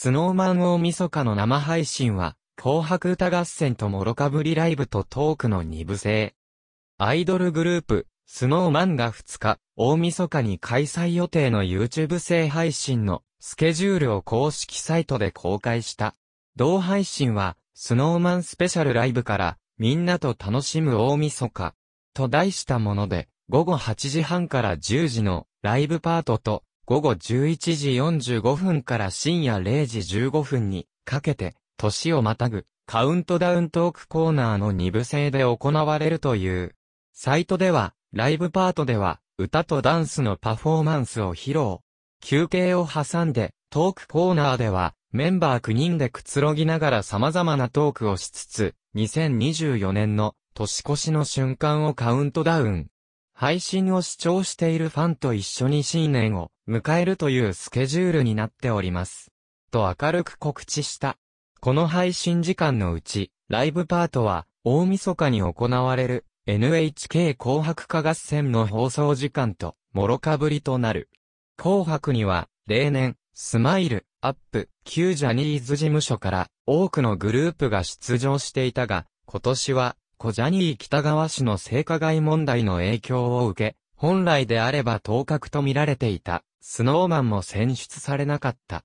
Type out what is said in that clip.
スノーマン大晦日の生配信は、紅白歌合戦と諸かぶりライブとトークの2部制。アイドルグループ、スノーマンが2日、大晦日に開催予定の YouTube 制配信のスケジュールを公式サイトで公開した。同配信は、スノーマンスペシャルライブから、みんなと楽しむ大晦日、と題したもので、午後8時半から10時のライブパートと、午後11時45分から深夜0時15分にかけて、年をまたぐカウントダウントークコーナーの2部制で行われるという。サイトでは、ライブパートでは、歌とダンスのパフォーマンスを披露。休憩を挟んで、トークコーナーでは、メンバー9人でくつろぎながら様々なトークをしつつ、2024年の年越しの瞬間をカウントダウン。配信を視聴しているファンと一緒に新年を迎えるというスケジュールになっております。と明るく告知した。この配信時間のうち、ライブパートは、大晦日に行われる NHK 紅白歌合戦の放送時間と、諸かぶりとなる。紅白には、例年、スマイル、アップ、旧ジャニーズ事務所から、多くのグループが出場していたが、今年は、小ジャニー北川氏の性加害問題の影響を受け、本来であれば当確と見られていた、スノーマンも選出されなかった。